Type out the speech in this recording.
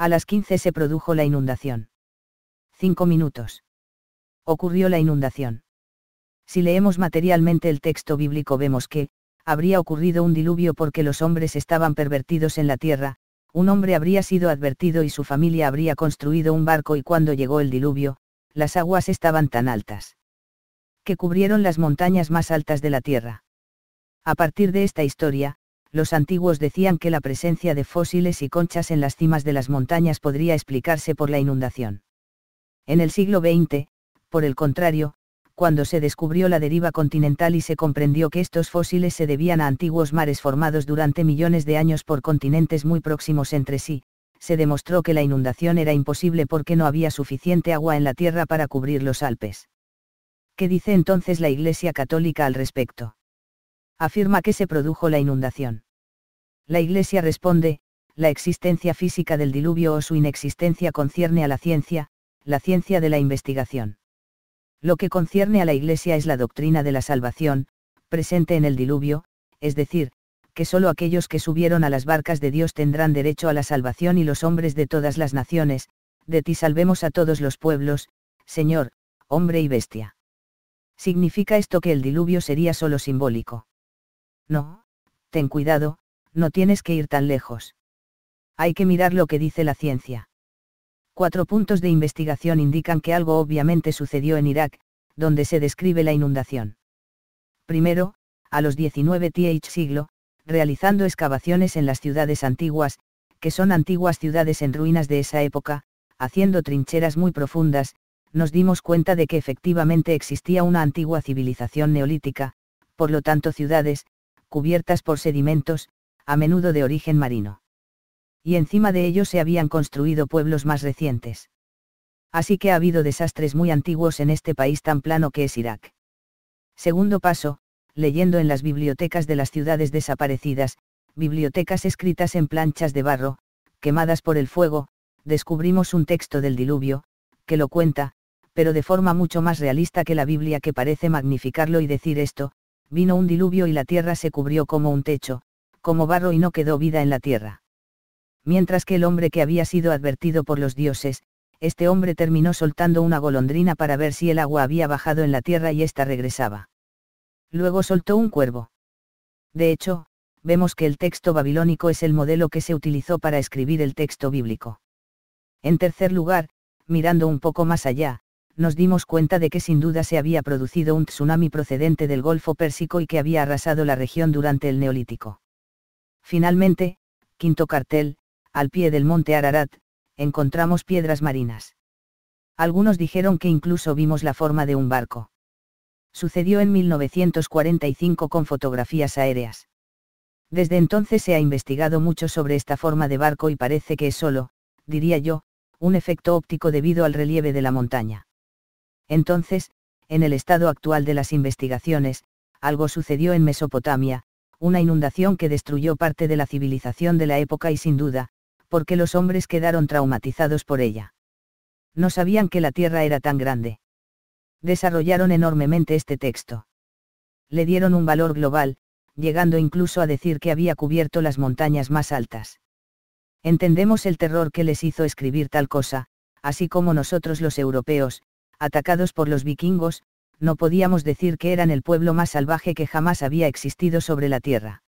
A las 15 se produjo la inundación. Cinco minutos. Ocurrió la inundación. Si leemos materialmente el texto bíblico vemos que, habría ocurrido un diluvio porque los hombres estaban pervertidos en la tierra, un hombre habría sido advertido y su familia habría construido un barco y cuando llegó el diluvio, las aguas estaban tan altas. Que cubrieron las montañas más altas de la tierra. A partir de esta historia, los antiguos decían que la presencia de fósiles y conchas en las cimas de las montañas podría explicarse por la inundación. En el siglo XX, por el contrario, cuando se descubrió la deriva continental y se comprendió que estos fósiles se debían a antiguos mares formados durante millones de años por continentes muy próximos entre sí, se demostró que la inundación era imposible porque no había suficiente agua en la tierra para cubrir los Alpes. ¿Qué dice entonces la Iglesia Católica al respecto? afirma que se produjo la inundación. La Iglesia responde, la existencia física del diluvio o su inexistencia concierne a la ciencia, la ciencia de la investigación. Lo que concierne a la Iglesia es la doctrina de la salvación, presente en el diluvio, es decir, que sólo aquellos que subieron a las barcas de Dios tendrán derecho a la salvación y los hombres de todas las naciones, de ti salvemos a todos los pueblos, Señor, hombre y bestia. ¿Significa esto que el diluvio sería solo simbólico? No, ten cuidado, no tienes que ir tan lejos. Hay que mirar lo que dice la ciencia. Cuatro puntos de investigación indican que algo obviamente sucedió en Irak, donde se describe la inundación. Primero, a los 19 th siglo, realizando excavaciones en las ciudades antiguas, que son antiguas ciudades en ruinas de esa época, haciendo trincheras muy profundas, nos dimos cuenta de que efectivamente existía una antigua civilización neolítica, por lo tanto ciudades, cubiertas por sedimentos, a menudo de origen marino. Y encima de ellos se habían construido pueblos más recientes. Así que ha habido desastres muy antiguos en este país tan plano que es Irak. Segundo paso, leyendo en las bibliotecas de las ciudades desaparecidas, bibliotecas escritas en planchas de barro, quemadas por el fuego, descubrimos un texto del diluvio, que lo cuenta, pero de forma mucho más realista que la Biblia que parece magnificarlo y decir esto, vino un diluvio y la tierra se cubrió como un techo, como barro y no quedó vida en la tierra. Mientras que el hombre que había sido advertido por los dioses, este hombre terminó soltando una golondrina para ver si el agua había bajado en la tierra y ésta regresaba. Luego soltó un cuervo. De hecho, vemos que el texto babilónico es el modelo que se utilizó para escribir el texto bíblico. En tercer lugar, mirando un poco más allá, nos dimos cuenta de que sin duda se había producido un tsunami procedente del Golfo Pérsico y que había arrasado la región durante el Neolítico. Finalmente, quinto cartel, al pie del monte Ararat, encontramos piedras marinas. Algunos dijeron que incluso vimos la forma de un barco. Sucedió en 1945 con fotografías aéreas. Desde entonces se ha investigado mucho sobre esta forma de barco y parece que es solo, diría yo, un efecto óptico debido al relieve de la montaña. Entonces, en el estado actual de las investigaciones, algo sucedió en Mesopotamia, una inundación que destruyó parte de la civilización de la época y sin duda, porque los hombres quedaron traumatizados por ella. No sabían que la Tierra era tan grande. Desarrollaron enormemente este texto. Le dieron un valor global, llegando incluso a decir que había cubierto las montañas más altas. Entendemos el terror que les hizo escribir tal cosa, así como nosotros los europeos, atacados por los vikingos, no podíamos decir que eran el pueblo más salvaje que jamás había existido sobre la Tierra.